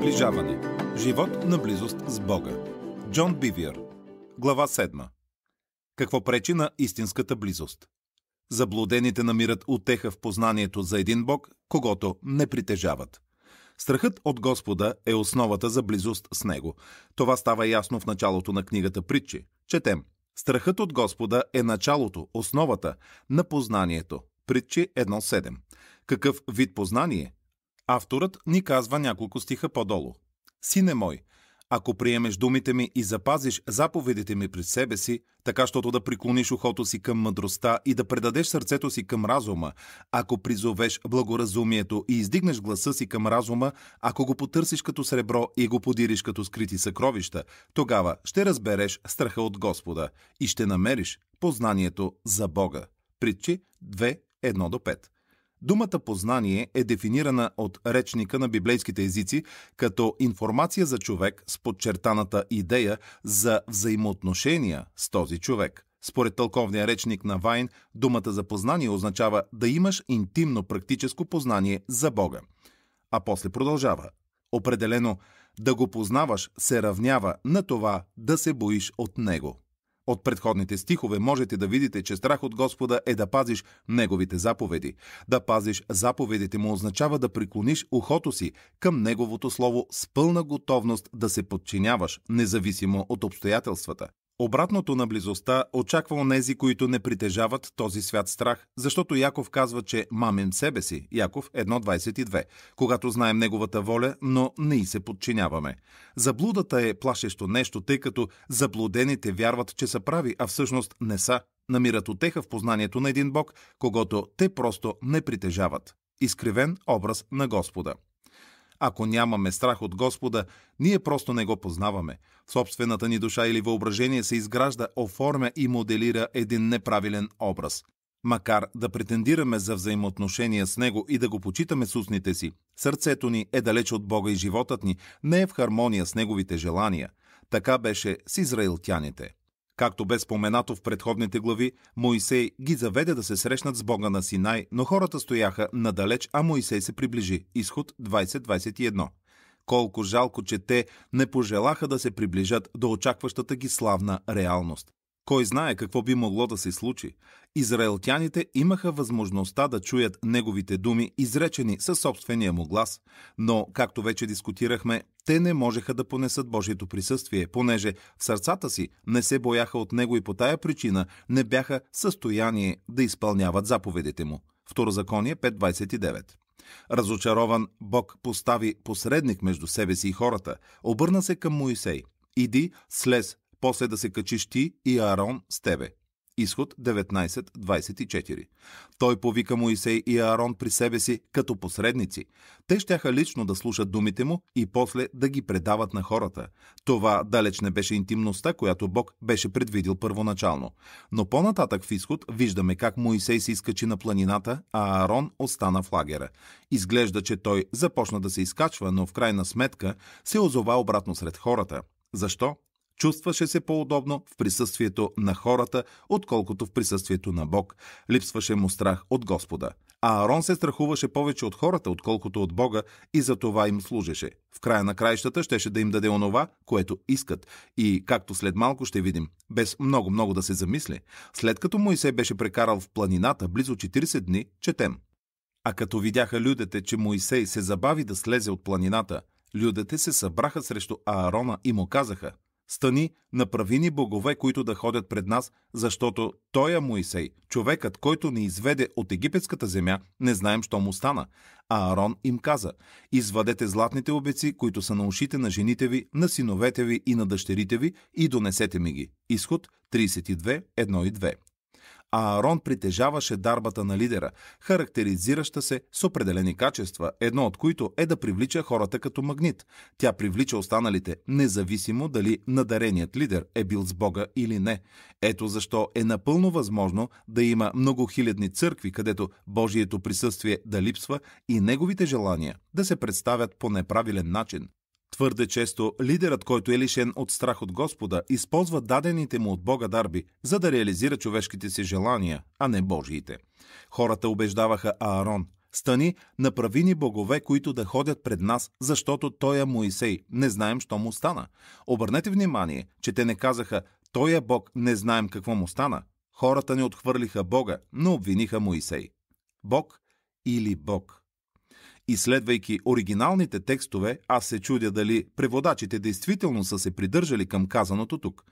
Приближаване. Живот на близост с Бога. Джон Бивиер. Глава 7. Какво пречи на истинската близост? Заблудените намират утеха в познанието за един Бог, когато не притежават. Страхът от Господа е основата за близост с Него. Това става ясно в началото на книгата Притчи. Четем. Страхът от Господа е началото, основата на познанието. Притчи 1.7. Какъв вид познание? Авторът ни казва няколко стиха по-долу. Сине мой, ако приемеш думите ми и запазиш заповедите ми пред себе си, така щото да приклониш ухото си към мъдростта и да предадеш сърцето си към разума, ако призовеш благоразумието и издигнеш гласа си към разума, ако го потърсиш като сребро и го подириш като скрити съкровища, тогава ще разбереш страха от Господа и ще намериш познанието за Бога. Притчи 2, 1 до 5. Думата познание е дефинирана от речника на библейските езици като информация за човек с подчертаната идея за взаимоотношения с този човек. Според тълковния речник на Вайн, думата за познание означава да имаш интимно практическо познание за Бога. А после продължава. Определено, да го познаваш се равнява на това да се боиш от Него. От предходните стихове можете да видите, че страх от Господа е да пазиш Неговите заповеди. Да пазиш заповедите му означава да приклониш ухото си към Неговото Слово с пълна готовност да се подчиняваш, независимо от обстоятелствата. Обратното на близостта очаква онези, които не притежават този свят страх, защото Яков казва, че мамим себе си, Яков 1.22, когато знаем неговата воля, но не и се подчиняваме. Заблудата е плашещо нещо, тъй като заблудените вярват, че са прави, а всъщност не са. Намират отеха в познанието на един Бог, когато те просто не притежават. Изкривен образ на Господа – ако нямаме страх от Господа, ние просто не го познаваме. Собствената ни душа или въображение се изгражда, оформя и моделира един неправилен образ. Макар да претендираме за взаимоотношения с Него и да го почитаме с устните си, сърцето ни е далеч от Бога и животът ни не е в хармония с Неговите желания. Така беше с израилтяните. Както бе споменато в предходните глави, Моисей ги заведе да се срещнат с Бога на Синай, но хората стояха надалеч, а Моисей се приближи. Изход 20.21 Колко жалко, че те не пожелаха да се приближат до очакващата ги славна реалност. Кой знае какво би могло да се случи? Израелтяните имаха възможността да чуят неговите думи, изречени със собствения му глас, но, както вече дискутирахме, те не можеха да понесат Божието присъствие, понеже в сърцата си не се бояха от него и по тая причина не бяха състояние да изпълняват заповедите му. Второзаконие 5.29 Разочарован, Бог постави посредник между себе си и хората, обърна се към Моисей. Иди, слез после да се качиш ти и Аарон с тебе. Изход 19.24. Той повика Моисей и Аарон при себе си като посредници. Те щяха лично да слушат думите му и после да ги предават на хората. Това далеч не беше интимността, която Бог беше предвидил първоначално. Но по-нататък в изход виждаме как Моисей се изкачи на планината, а Аарон остана в лагера. Изглежда, че той започна да се изкачва, но в крайна сметка се озова обратно сред хората. Защо? Чувстваше се по-удобно в присъствието на хората, отколкото в присъствието на Бог. Липсваше му страх от Господа. А Аарон се страхуваше повече от хората, отколкото от Бога и за това им служеше. В края на краищата щеше да им даде онова, което искат. И, както след малко ще видим, без много-много да се замисли, след като Моисей беше прекарал в планината близо 40 дни, четем. А като видяха людите, че Моисей се забави да слезе от планината, людите се събраха срещу Аарона и му казаха – Стани, направи ни богове, които да ходят пред нас, защото той е Моисей, човекът, който ни изведе от египетската земя, не знаем, що му стана. А Аарон им каза, извадете златните обеци, които са на ушите на жените ви, на синовете ви и на дъщерите ви и донесете ми ги. Изход 32, 1 и 2 а Аарон притежаваше дарбата на лидера, характеризираща се с определени качества, едно от които е да привлича хората като магнит. Тя привлича останалите, независимо дали надареният лидер е бил с Бога или не. Ето защо е напълно възможно да има многохилядни църкви, където Божието присъствие да липсва и неговите желания да се представят по неправилен начин. Твърде често лидерът, който е лишен от страх от Господа, използва дадените му от Бога дарби, за да реализира човешките си желания, а не Божиите. Хората убеждаваха Аарон – Стани, направи ни богове, които да ходят пред нас, защото той е Моисей. Не знаем, що му стана. Обърнете внимание, че те не казаха «Той е Бог, не знаем какво му стана». Хората не отхвърлиха Бога, но обвиниха Моисей. Бог или Бог? Изследвайки оригиналните текстове, аз се чудя дали преводачите действително са се придържали към казаното тук.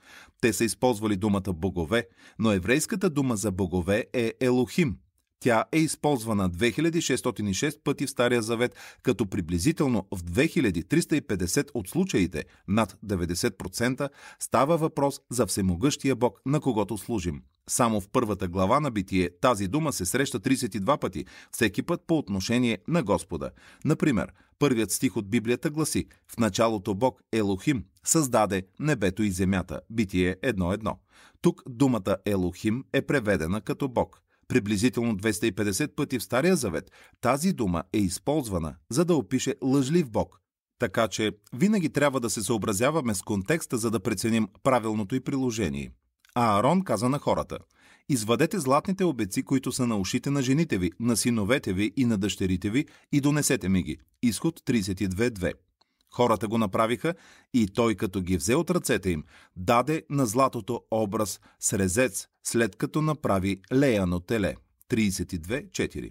Те са използвали думата богове, но еврейската дума за богове е Елохим. Тя е използвана 2606 пъти в Стария завет, като приблизително в 2350 от случаите, над 90%, става въпрос за всемогъщия Бог, на когото служим – само в първата глава на Битие тази дума се среща 32 пъти, всеки път по отношение на Господа. Например, първият стих от Библията гласи «В началото Бог Елохим създаде небето и земята» Битие 1.1. Тук думата Елохим е преведена като Бог – приблизително 250 пъти в Стария завет, тази дума е използвана, за да опише лъжлив Бог. Така че винаги трябва да се съобразяваме с контекста, за да преценим правилното и приложение. А Аарон каза на хората – Извадете златните обеци, които са на ушите на жените ви, на синовете ви и на дъщерите ви, и донесете ми ги. Изход 32.2. Хората го направиха и той, като ги взе от ръцете им, даде на златото образ срезец, след като направи леяно теле. 32.4.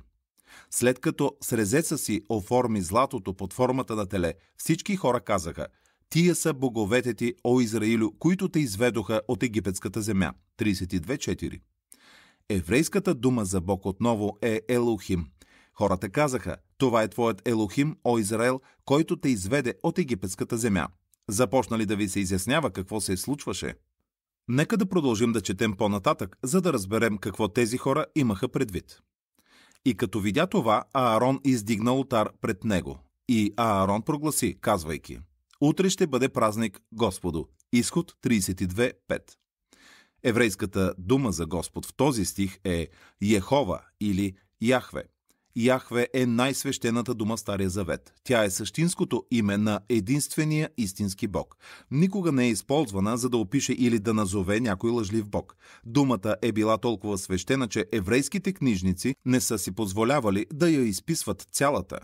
След като срезеца си оформи златото под формата на теле, всички хора казаха – Тия са боговете ти, о Израилю, които те изведоха от египетската земя. 32.4 Еврейската дума за Бог отново е Елохим. Хората казаха, това е твоят Елохим, о Израел, който те изведе от египетската земя. Започнали да ви се изяснява какво се случваше. Нека да продължим да четем по-нататък, за да разберем какво тези хора имаха предвид. И като видя това, Аарон издигна ултар пред него. И Аарон прогласи, казвайки – Утре ще бъде празник Господу. Изход 32.5. Еврейската дума за Господ в този стих е Йехова или Яхве. Яхве е най-свещената дума в Стария Завет. Тя е същинското име на единствения истински Бог. Никога не е използвана, за да опише или да назове някой лъжлив Бог. Думата е била толкова свещена, че еврейските книжници не са си позволявали да я изписват цялата.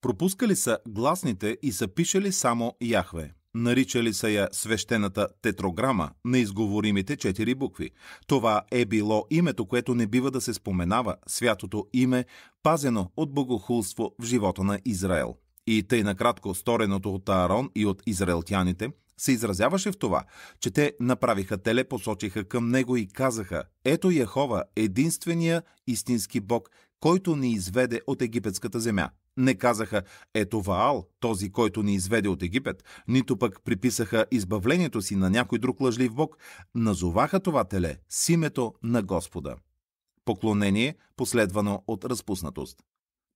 Пропускали са гласните и са пишели само Яхве. Наричали са я свещената тетрограма на изговоримите четири букви. Това е било името, което не бива да се споменава, святото име, пазено от богохулство в живота на Израел. И тъй накратко стореното от Аарон и от израелтяните се изразяваше в това, че те направиха теле, посочиха към него и казаха «Ето Яхова, единствения истински Бог, който ни изведе от египетската земя, не казаха «Ето Ваал, този, който ни изведе от Египет», нито пък приписаха избавлението си на някой друг лъжлив бог, назоваха това теле с името на Господа. Поклонение, последвано от разпуснатост.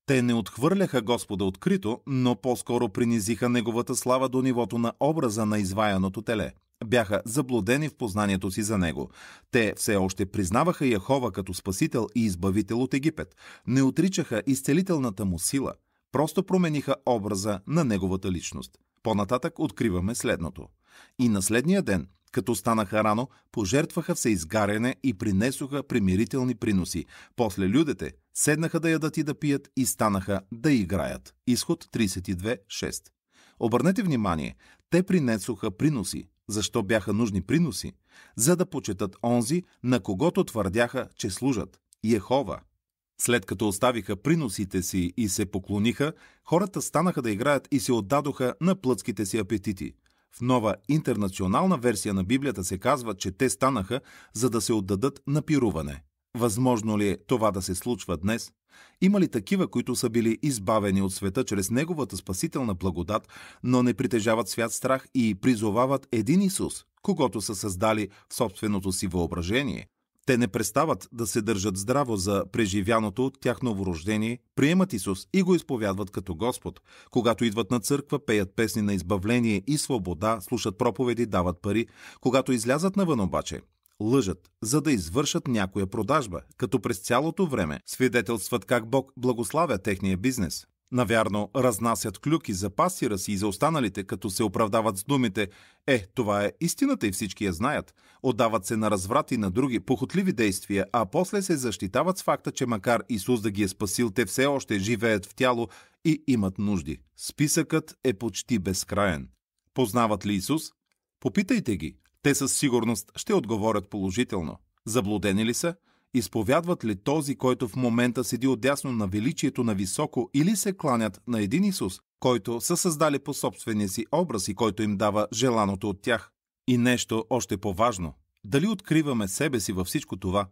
Те не отхвърляха Господа открито, но по-скоро принизиха Неговата слава до нивото на образа на изваяното теле. Бяха заблудени в познанието си за Него. Те все още признаваха Яхова като Спасител и Избавител от Египет. Не отричаха изцелителната му сила – просто промениха образа на неговата личност. По-нататък откриваме следното. И на следния ден, като станаха рано, пожертваха все изгаряне и принесоха примирителни приноси. После людите седнаха да ядат и да пият и станаха да играят. Изход 32.6 Обърнете внимание, те принесоха приноси. Защо бяха нужни приноси? За да почетат онзи, на когото твърдяха, че служат – Йехова. След като оставиха приносите си и се поклониха, хората станаха да играят и се отдадоха на плътските си апетити. В нова интернационална версия на Библията се казва, че те станаха, за да се отдадат на пируване. Възможно ли е това да се случва днес? Има ли такива, които са били избавени от света чрез неговата спасителна благодат, но не притежават свят страх и призовават един Исус, когато са създали в собственото си въображение, те не престават да се държат здраво за преживяното от тях новорождение, приемат Исус и го изповядват като Господ. Когато идват на църква, пеят песни на избавление и свобода, слушат проповеди, дават пари. Когато излязат навън обаче, лъжат, за да извършат някоя продажба, като през цялото време свидетелстват как Бог благославя техния бизнес. Навярно, разнасят клюки за пасира си и за останалите, като се оправдават с думите «Е, това е истината и всички я знаят». Отдават се на разврат и на други похотливи действия, а после се защитават с факта, че макар Исус да ги е спасил, те все още живеят в тяло и имат нужди. Списъкът е почти безкраен. Познават ли Исус? Попитайте ги. Те със сигурност ще отговорят положително. Заблудени ли са? изповядват ли този, който в момента седи отясно на величието на високо или се кланят на един Исус, който са създали по собствения си образ и който им дава желаното от тях? И нещо още по-важно. Дали откриваме себе си във всичко това?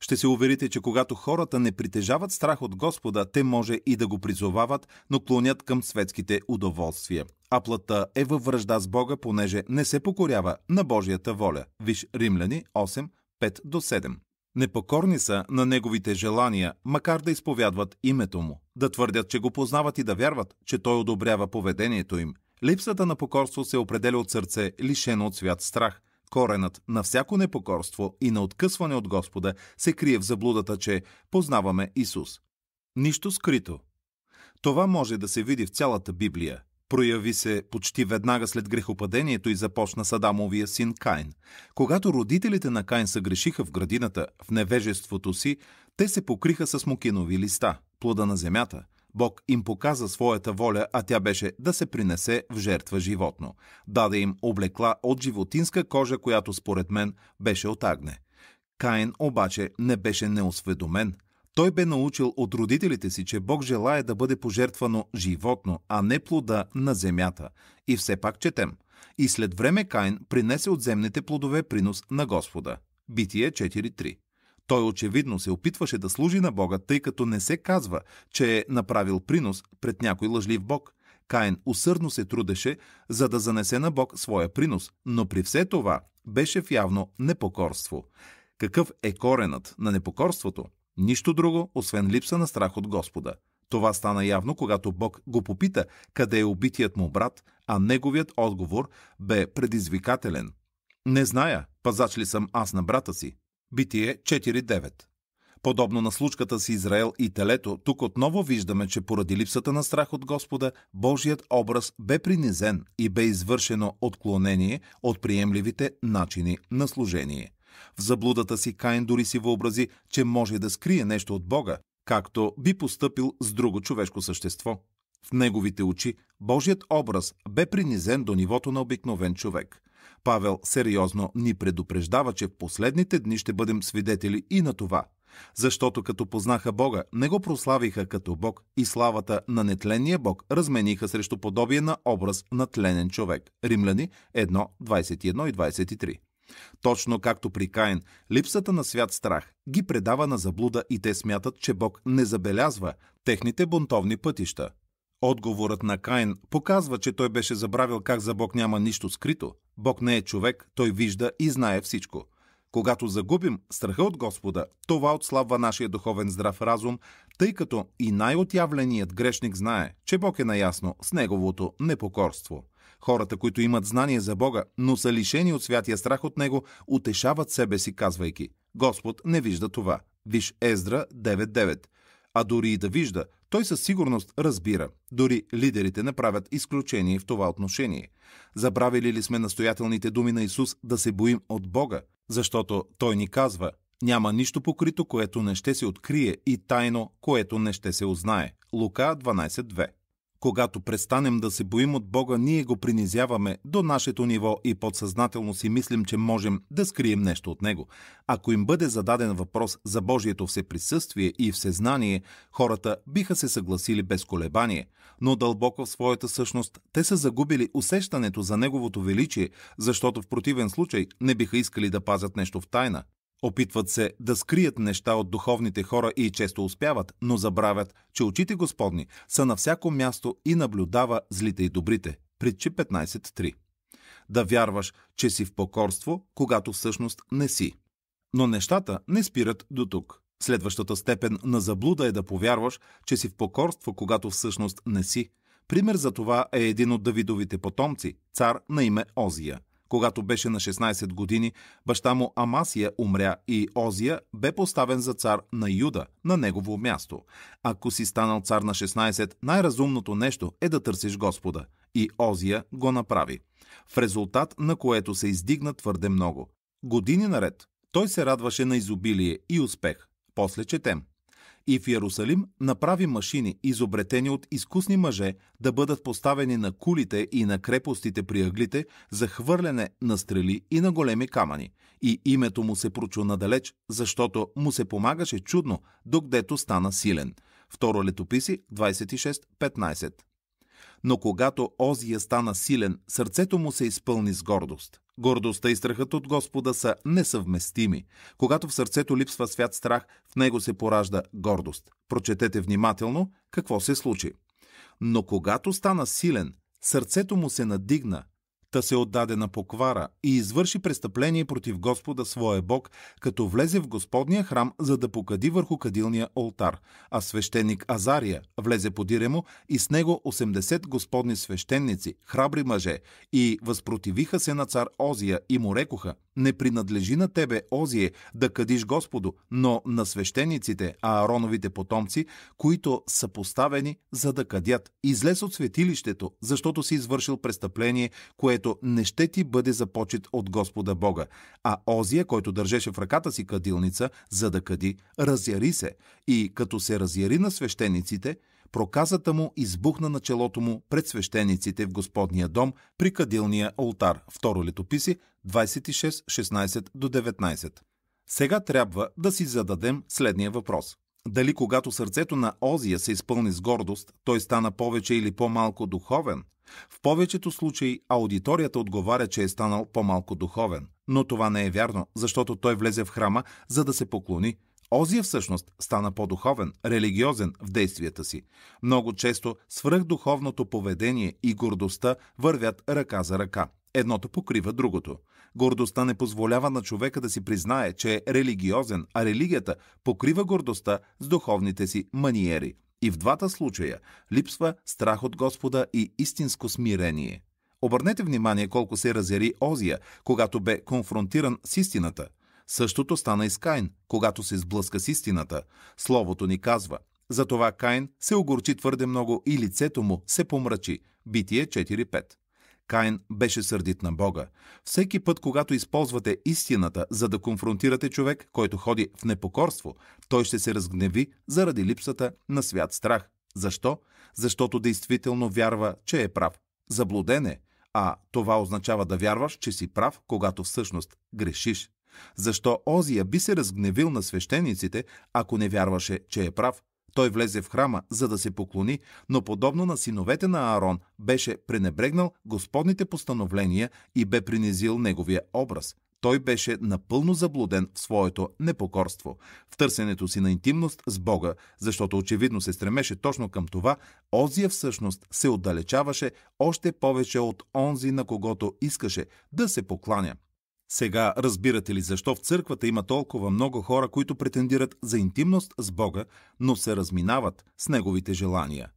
Ще се уверите, че когато хората не притежават страх от Господа, те може и да го призовават, но клонят към светските удоволствия. А плата е във връжда с Бога, понеже не се покорява на Божията воля. Виж Римляни 8, 5 до 7. Непокорни са на неговите желания, макар да изповядват името му, да твърдят, че го познават и да вярват, че той одобрява поведението им. Липсата на покорство се определя от сърце, лишено от свят страх. Коренът на всяко непокорство и на откъсване от Господа се крие в заблудата, че познаваме Исус. Нищо скрито. Това може да се види в цялата Библия. Прояви се почти веднага след грехопадението и започна Садамовия син Кайн. Когато родителите на Кайн грешиха в градината, в невежеството си, те се покриха с мукинови листа, плода на земята. Бог им показа своята воля, а тя беше да се принесе в жертва животно. Даде им облекла от животинска кожа, която според мен беше от агне. Каин обаче не беше неосведомен – той бе научил от родителите си, че Бог желая да бъде пожертвано животно, а не плода на земята. И все пак четем. И след време Кайн принесе от земните плодове принос на Господа. Битие 4.3. Той очевидно се опитваше да служи на Бога, тъй като не се казва, че е направил принос пред някой лъжлив Бог. Каин усърдно се трудеше, за да занесе на Бог своя принос, но при все това беше в явно непокорство. Какъв е коренът на непокорството? Нищо друго, освен липса на страх от Господа. Това стана явно, когато Бог го попита къде е убитият му брат, а неговият отговор бе предизвикателен. Не зная, пазач ли съм аз на брата си. Битие 4.9 Подобно на случката с Израел и телето, тук отново виждаме, че поради липсата на страх от Господа, Божият образ бе принизен и бе извършено отклонение от приемливите начини на служение. В заблудата си Каин дори си въобрази, че може да скрие нещо от Бога, както би поступил с друго човешко същество. В неговите очи Божият образ бе принизен до нивото на обикновен човек. Павел сериозно ни предупреждава, че в последните дни ще бъдем свидетели и на това – защото като познаха Бога, не го прославиха като Бог и славата на нетленния Бог размениха срещу подобие на образ на тленен човек. Римляни 1, 21 и 23. Точно както при Каин, липсата на свят страх ги предава на заблуда и те смятат, че Бог не забелязва техните бунтовни пътища. Отговорът на Каин показва, че той беше забравил как за Бог няма нищо скрито. Бог не е човек, той вижда и знае всичко. Когато загубим страха от Господа, това отслабва нашия духовен здрав разум, тъй като и най-отявленият грешник знае, че Бог е наясно с неговото непокорство. Хората, които имат знание за Бога, но са лишени от святия страх от Него, утешават себе си, казвайки «Господ не вижда това». Виж Ездра 9.9. А дори и да вижда, той със сигурност разбира. Дори лидерите не правят изключение в това отношение. Забравили ли сме настоятелните думи на Исус да се боим от Бога? Защото Той ни казва няма нищо покрито, което не ще се открие и тайно, което не ще се узнае. Лука 12.2 когато престанем да се боим от Бога, ние го принизяваме до нашето ниво и подсъзнателно си мислим, че можем да скрием нещо от него. Ако им бъде зададен въпрос за Божието всеприсъствие и всезнание, хората биха се съгласили без колебание, но дълбоко в своята същност те са загубили усещането за неговото величие, защото в противен случай не биха искали да пазят нещо в тайна. Опитват се да скрият неща от духовните хора и често успяват, но забравят, че очите Господни са на всяко място и наблюдава злите и добрите. Притчи 15.3 Да вярваш, че си в покорство, когато всъщност не си. Но нещата не спират до тук. Следващата степен на заблуда е да повярваш, че си в покорство, когато всъщност не си. Пример за това е един от Давидовите потомци, цар на име Озия – когато беше на 16 години, баща му Амасия умря и Озия бе поставен за цар на Юда, на негово място. Ако си станал цар на 16, най-разумното нещо е да търсиш Господа. И Озия го направи. В резултат на което се издигна твърде много. Години наред той се радваше на изобилие и успех. После четем. И в Ярусалим направи машини, изобретени от изкусни мъже, да бъдат поставени на кулите и на крепостите при ъглите за хвърляне на стрели и на големи камъни. И името му се прочу надалеч, защото му се помагаше чудно, докъдето стана силен. Второ летописи 26.15 но когато Озия стана силен, сърцето му се изпълни с гордост. Гордостта и страхът от Господа са несъвместими. Когато в сърцето липсва свят страх, в него се поражда гордост. Прочетете внимателно какво се случи. Но когато стана силен, сърцето му се надигна, Та се отдаде на поквара и извърши престъпление против Господа своя Бог, като влезе в Господния храм, за да покади върху кадилния олтар. А свещеник Азария влезе по Диремо и с него 80 господни свещеници, храбри мъже, и възпротивиха се на цар Озия и му рекоха – не принадлежи на тебе озие да кадиш Господу, но на свещениците, аароновите потомци, които са поставени за да кадят. Излез от светилището, защото си извършил престъпление, което не ще ти бъде за почет от Господа Бога. А Озия, който държеше в ръката си кадилница, за да кади, разяри се. И като се разяри на свещениците, проказата му избухна на челото му пред свещениците в Господния дом при кадилния алтар? Второ летописи 26.16 до 19. Сега трябва да си зададем следния въпрос. Дали когато сърцето на Озия се изпълни с гордост, той стана повече или по-малко духовен? В повечето случаи аудиторията отговаря, че е станал по-малко духовен. Но това не е вярно, защото той влезе в храма, за да се поклони – Озия всъщност стана по-духовен, религиозен в действията си. Много често свръхдуховното поведение и гордостта вървят ръка за ръка. Едното покрива другото. Гордостта не позволява на човека да си признае, че е религиозен, а религията покрива гордостта с духовните си маниери. И в двата случая липсва страх от Господа и истинско смирение. Обърнете внимание колко се разяри Озия, когато бе конфронтиран с истината – Същото стана и с Кайн, когато се сблъска с истината. Словото ни казва. Затова Кайн се огорчи твърде много и лицето му се помрачи. Битие 4.5 Кайн беше сърдит на Бога. Всеки път, когато използвате истината, за да конфронтирате човек, който ходи в непокорство, той ще се разгневи заради липсата на свят страх. Защо? Защото действително вярва, че е прав. Заблуден е, а това означава да вярваш, че си прав, когато всъщност грешиш. Защо Озия би се разгневил на свещениците, ако не вярваше, че е прав? Той влезе в храма, за да се поклони, но подобно на синовете на Аарон, беше пренебрегнал Господните постановления и бе принизил неговия образ – той беше напълно заблуден в своето непокорство, в търсенето си на интимност с Бога, защото очевидно се стремеше точно към това, Озия всъщност се отдалечаваше още повече от онзи, на когото искаше да се покланя. Сега разбирате ли защо в църквата има толкова много хора, които претендират за интимност с Бога, но се разминават с Неговите желания.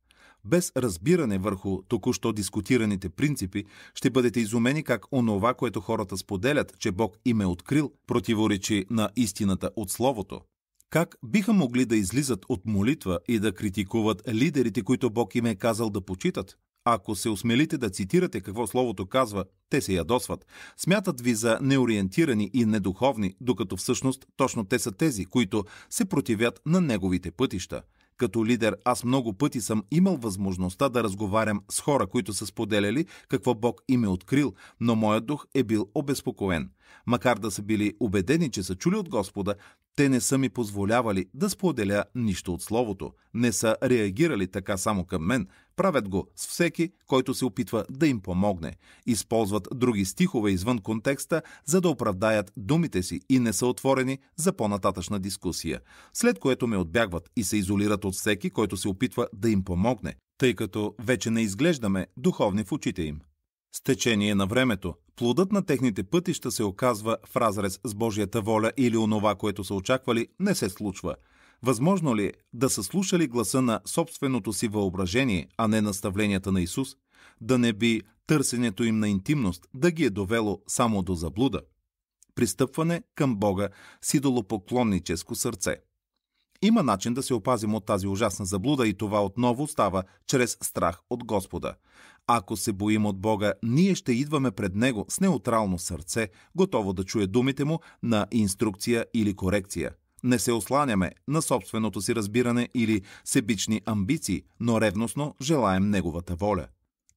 Без разбиране върху току-що дискутираните принципи, ще бъдете изумени как онова, което хората споделят, че Бог им е открил, противоречи на истината от Словото. Как биха могли да излизат от молитва и да критикуват лидерите, които Бог им е казал да почитат? Ако се осмелите да цитирате какво Словото казва, те се ядосват. Смятат ви за неориентирани и недуховни, докато всъщност точно те са тези, които се противят на неговите пътища. Като лидер аз много пъти съм имал възможността да разговарям с хора, които са споделяли какво Бог им е открил, но моят дух е бил обезпокоен. Макар да са били убедени, че са чули от Господа, те не са ми позволявали да споделя нищо от Словото. Не са реагирали така само към мен, Правят го с всеки, който се опитва да им помогне. Използват други стихове извън контекста, за да оправдаят думите си и не са отворени за по-нататъчна дискусия, след което ме отбягват и се изолират от всеки, който се опитва да им помогне, тъй като вече не изглеждаме духовни в очите им. С течение на времето, плодът на техните пътища се оказва в разрез с Божията воля или онова, което са очаквали, не се случва – Възможно ли е да са слушали гласа на собственото си въображение, а не наставленията на Исус, да не би търсенето им на интимност да ги е довело само до заблуда? Пристъпване към Бога с идолопоклонническо сърце. Има начин да се опазим от тази ужасна заблуда и това отново става чрез страх от Господа. Ако се боим от Бога, ние ще идваме пред Него с неутрално сърце, готово да чуе думите Му на инструкция или корекция – не се осланяме на собственото си разбиране или себични амбиции, но ревностно желаем Неговата воля.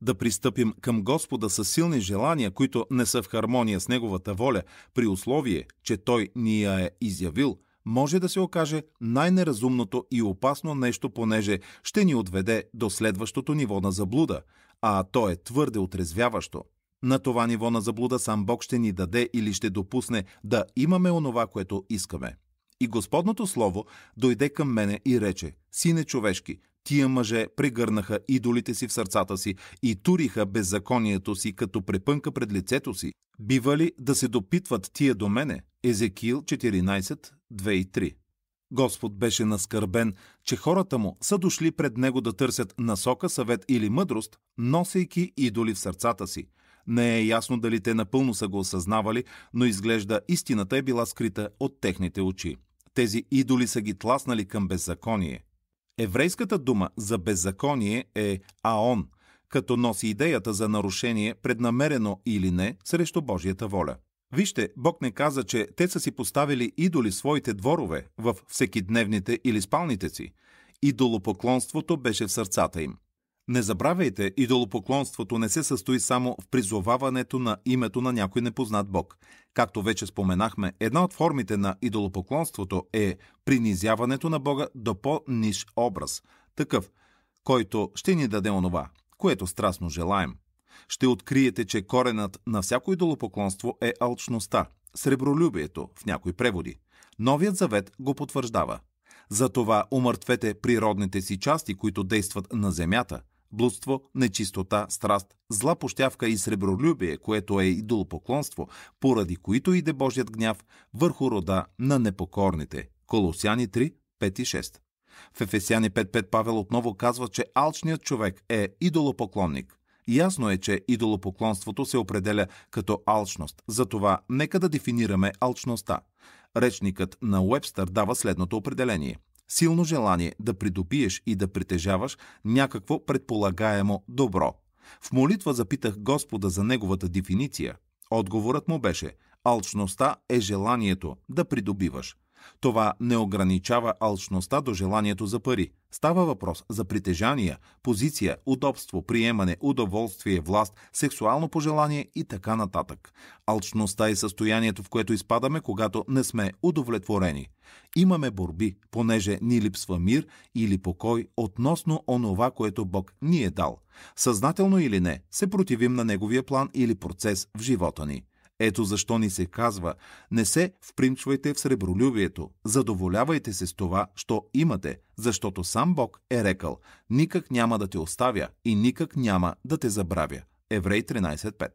Да пристъпим към Господа с силни желания, които не са в хармония с Неговата воля, при условие, че Той ни я е изявил, може да се окаже най-неразумното и опасно нещо, понеже ще ни отведе до следващото ниво на заблуда, а то е твърде отрезвяващо – на това ниво на заблуда сам Бог ще ни даде или ще допусне да имаме онова, което искаме. И Господното Слово дойде към мене и рече, Сине човешки, тия мъже прегърнаха идолите си в сърцата си и туриха беззаконието си като препънка пред лицето си. Бива ли да се допитват тия до мене? Езекиил 14, 2 и 3. Господ беше наскърбен, че хората му са дошли пред него да търсят насока, съвет или мъдрост, носейки идоли в сърцата си – не е ясно дали те напълно са го осъзнавали, но изглежда истината е била скрита от техните очи. Тези идоли са ги тласнали към беззаконие. Еврейската дума за беззаконие е аон, като носи идеята за нарушение, преднамерено или не, срещу Божията воля. Вижте, Бог не каза, че те са си поставили идоли своите дворове в всекидневните или спалните си. Идолопоклонството беше в сърцата им. Не забравяйте, идолопоклонството не се състои само в призоваването на името на някой непознат бог. Както вече споменахме, една от формите на идолопоклонството е принизяването на Бога до по-ниш образ, такъв, който ще ни даде онова, което страстно желаем. Ще откриете, че коренът на всяко идолопоклонство е алчността, сребролюбието в някои преводи. Новият завет го потвърждава. Затова умъртвете природните си части, които действат на земята – блудство, нечистота, страст, зла пощявка и сребролюбие, което е идолопоклонство, поради които иде Божият гняв върху рода на непокорните. Колосяни 3, 5 и 6. В Ефесяни 5.5 Павел отново казва, че алчният човек е идолопоклонник. Ясно е, че идолопоклонството се определя като алчност. Затова нека да дефинираме алчността. Речникът на Уебстър дава следното определение силно желание да придобиеш и да притежаваш някакво предполагаемо добро. В молитва запитах Господа за неговата дефиниция. Отговорът му беше – алчността е желанието да придобиваш. Това не ограничава алчността до желанието за пари. Става въпрос за притежания, позиция, удобство, приемане, удоволствие, власт, сексуално пожелание и така нататък. Алчността е състоянието, в което изпадаме, когато не сме удовлетворени. Имаме борби, понеже ни липсва мир или покой относно онова, което Бог ни е дал. Съзнателно или не, се противим на Неговия план или процес в живота ни. Ето защо ни се казва, не се впринчвайте в сребролюбието, задоволявайте се с това, що имате, защото сам Бог е рекал, никак няма да те оставя и никак няма да те забравя. Еврей 13.5.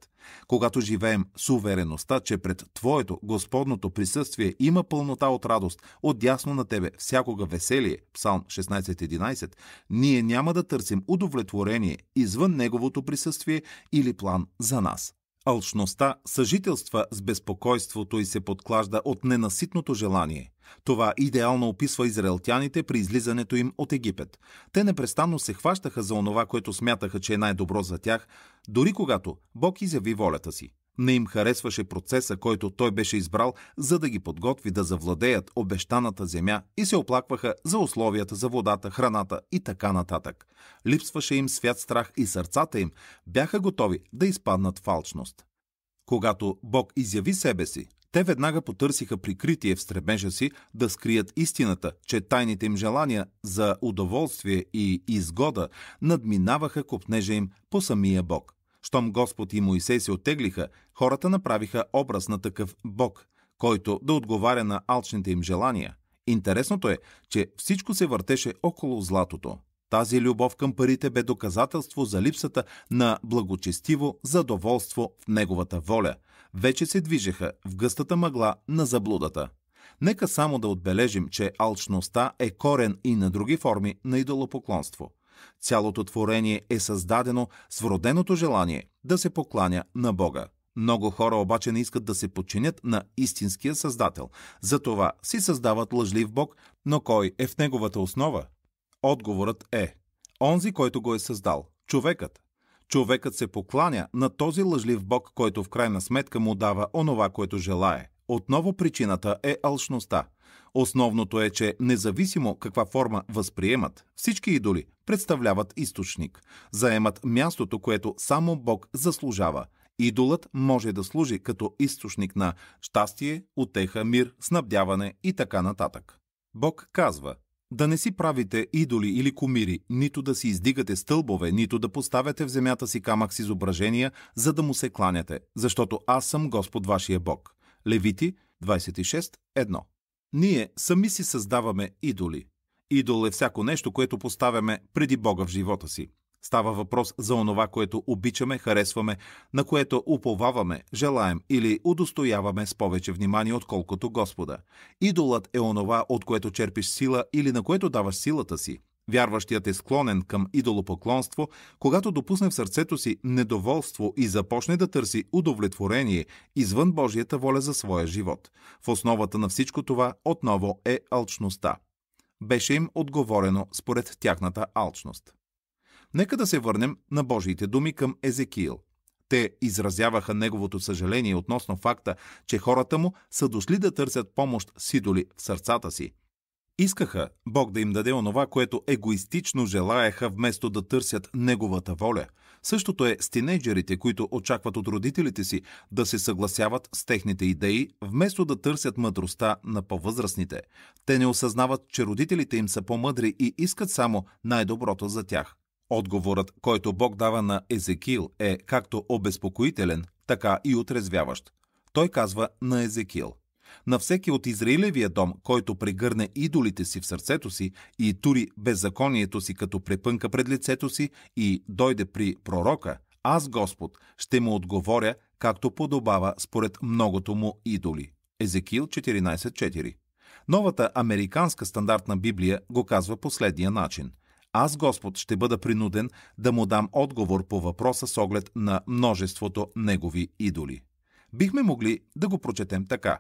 Когато живеем с увереността, че пред Твоето, Господното присъствие има пълнота от радост, от дясно на Тебе всякога веселие, Псалм 16.11, ние няма да търсим удовлетворение извън Неговото присъствие или план за нас. Алчността съжителства с безпокойството и се подклажда от ненаситното желание. Това идеално описва израелтяните при излизането им от Египет. Те непрестанно се хващаха за онова, което смятаха, че е най-добро за тях, дори когато Бог изяви волята си. Не им харесваше процеса, който той беше избрал, за да ги подготви да завладеят обещаната земя и се оплакваха за условията за водата, храната и така нататък. Липсваше им свят страх и сърцата им бяха готови да изпаднат в алчност. Когато Бог изяви себе си, те веднага потърсиха прикритие в стремежа си да скрият истината, че тайните им желания за удоволствие и изгода надминаваха копнежа им по самия Бог. Щом Господ и Моисей се оттеглиха, хората направиха образ на такъв Бог, който да отговаря на алчните им желания. Интересното е, че всичко се въртеше около златото. Тази любов към парите бе доказателство за липсата на благочестиво задоволство в неговата воля. Вече се движеха в гъстата мъгла на заблудата. Нека само да отбележим, че алчността е корен и на други форми на идолопоклонство. Цялото творение е създадено с вроденото желание да се покланя на Бога. Много хора обаче не искат да се подчинят на истинския Създател. Затова си създават лъжлив Бог, но кой е в неговата основа? Отговорът е онзи, който го е създал – човекът. Човекът се покланя на този лъжлив Бог, който в крайна сметка му дава онова, което желае. Отново причината е алчността – Основното е, че независимо каква форма възприемат, всички идоли представляват източник, заемат мястото, което само Бог заслужава. Идолът може да служи като източник на щастие, утеха, мир, снабдяване и така нататък. Бог казва, да не си правите идоли или комири, нито да си издигате стълбове, нито да поставяте в земята си камък с изображения, за да му се кланяте, защото аз съм Господ вашия Бог. Левити 26.1 ние сами си създаваме идоли. Идол е всяко нещо, което поставяме преди Бога в живота си. Става въпрос за онова, което обичаме, харесваме, на което уповаваме, желаем или удостояваме с повече внимание, отколкото Господа. Идолът е онова, от което черпиш сила или на което даваш силата си – Вярващият е склонен към идолопоклонство, когато допусне в сърцето си недоволство и започне да търси удовлетворение извън Божията воля за своя живот. В основата на всичко това отново е алчността. Беше им отговорено според тяхната алчност. Нека да се върнем на Божиите думи към Езекиил – те изразяваха неговото съжаление относно факта, че хората му са дошли да търсят помощ с идоли в сърцата си. Искаха Бог да им даде онова, което егоистично желаяха, вместо да търсят Неговата воля. Същото е с тинейджерите, които очакват от родителите си да се съгласяват с техните идеи, вместо да търсят мъдростта на по-възрастните. Те не осъзнават, че родителите им са по-мъдри и искат само най-доброто за тях. Отговорът, който Бог дава на Езекил е както обезпокоителен, така и отрезвяващ. Той казва на Езекил – на всеки от Израилевия дом, който прегърне идолите си в сърцето си и тури беззаконието си като препънка пред лицето си и дойде при пророка, аз, Господ, ще му отговоря, както подобава според многото му идоли. Езекил 14.4 Новата американска стандартна Библия го казва последния начин – аз, Господ, ще бъда принуден да му дам отговор по въпроса с оглед на множеството негови идоли. Бихме могли да го прочетем така.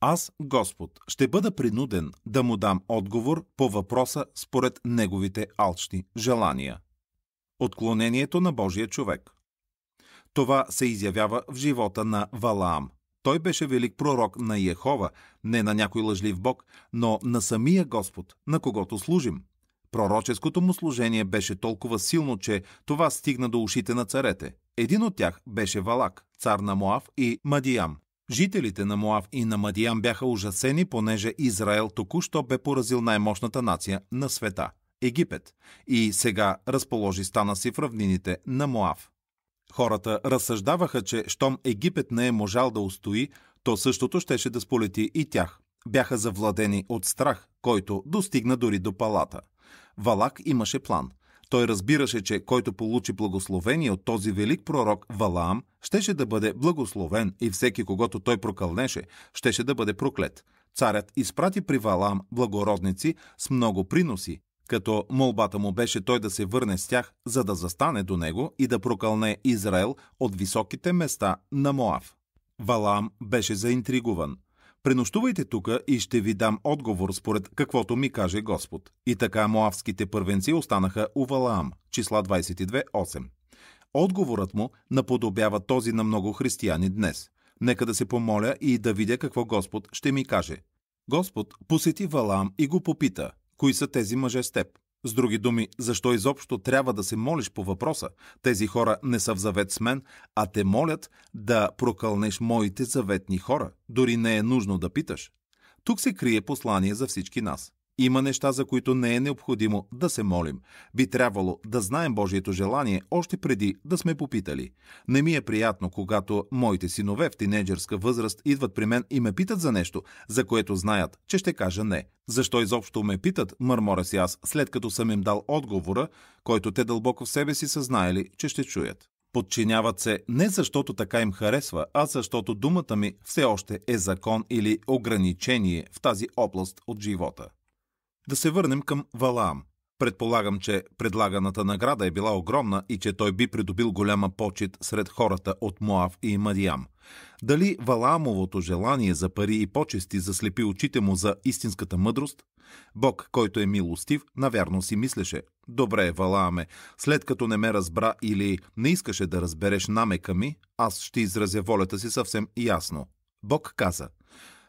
Аз, Господ, ще бъда принуден да му дам отговор по въпроса според неговите алчни желания. Отклонението на Божия човек. Това се изявява в живота на Валаам. Той беше велик пророк на Йехова, не на някой лъжлив бог, но на самия Господ, на когото служим. Пророческото му служение беше толкова силно, че това стигна до ушите на царете. Един от тях беше Валак, цар на Моав и Мадиям, Жителите на Моав и на Мадиян бяха ужасени, понеже Израел току-що бе поразил най-мощната нация на света – Египет, и сега разположи стана си в равнините на Моав. Хората разсъждаваха, че щом Египет не е можал да устои, то същото щеше да сполети и тях. Бяха завладени от страх, който достигна дори до палата. Валак имаше план. Той разбираше, че който получи благословение от този велик пророк Валаам, щеше да бъде благословен и всеки, когато той прокълнеше, щеше да бъде проклет. Царят изпрати при Валам благородници с много приноси, като молбата му беше той да се върне с тях, за да застане до него и да прокълне Израел от високите места на Моав. Валам беше заинтригуван – Пренощувайте тука и ще ви дам отговор според каквото ми каже Господ. И така моавските първенци останаха у Валаам, числа 22.8. Отговорът му наподобява този на много християни днес. Нека да се помоля и да видя какво Господ ще ми каже. Господ посети Валаам и го попита, кои са тези мъже с теб. С други думи, защо изобщо трябва да се молиш по въпроса? Тези хора не са в завет с мен, а те молят да прокълнеш моите заветни хора. Дори не е нужно да питаш. Тук се крие послание за всички нас. Има неща, за които не е необходимо да се молим. Би трябвало да знаем Божието желание още преди да сме попитали. Не ми е приятно, когато моите синове в тинейджерска възраст идват при мен и ме питат за нещо, за което знаят, че ще кажа не. Защо изобщо ме питат, мърмора си аз, след като съм им дал отговора, който те дълбоко в себе си са знаели, че ще чуят. Подчиняват се не защото така им харесва, а защото думата ми все още е закон или ограничение в тази област от живота. Да се върнем към Валаам. Предполагам, че предлаганата награда е била огромна и че той би придобил голяма почет сред хората от Моав и Мадиам. Дали Валаамовото желание за пари и почести заслепи очите му за истинската мъдрост? Бог, който е милостив, навярно си мислеше. Добре, Валааме, след като не ме разбра или не искаше да разбереш намека ми, аз ще изразя волята си съвсем ясно. Бог каза,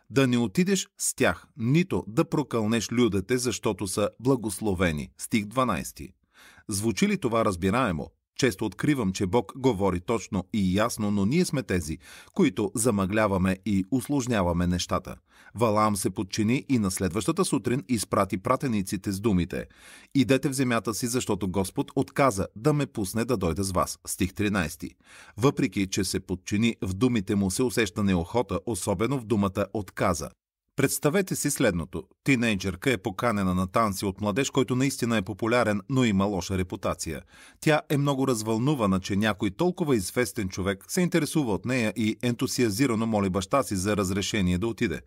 да не отидеш с тях, нито да прокълнеш людете, защото са благословени. Стих 12. Звучи ли това разбираемо? Често откривам, че Бог говори точно и ясно, но ние сме тези, които замъгляваме и усложняваме нещата. Валаам се подчини и на следващата сутрин изпрати пратениците с думите «Идете в земята си, защото Господ отказа да ме пусне да дойда с вас». Стих 13. Въпреки, че се подчини, в думите му се усеща неохота, особено в думата «отказа». Представете си следното. Тинейджърка е поканена на танци от младеж, който наистина е популярен, но има лоша репутация. Тя е много развълнувана, че някой толкова известен човек се интересува от нея и ентусиазирано моли баща си за разрешение да отиде.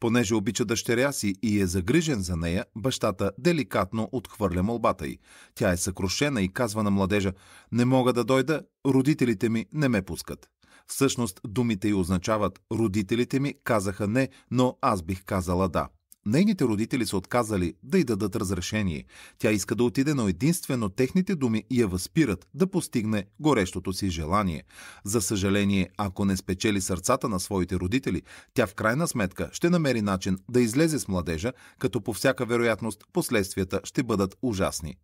Понеже обича дъщеря си и е загрижен за нея, бащата деликатно отхвърля молбата й. Тя е съкрушена и казва на младежа: Не мога да дойда, родителите ми не ме пускат. Всъщност думите й означават «родителите ми казаха не, но аз бих казала да». Нейните родители са отказали да й дадат разрешение. Тя иска да отиде, но единствено техните думи я възпират да постигне горещото си желание. За съжаление, ако не спечели сърцата на своите родители, тя в крайна сметка ще намери начин да излезе с младежа, като по всяка вероятност последствията ще бъдат ужасни.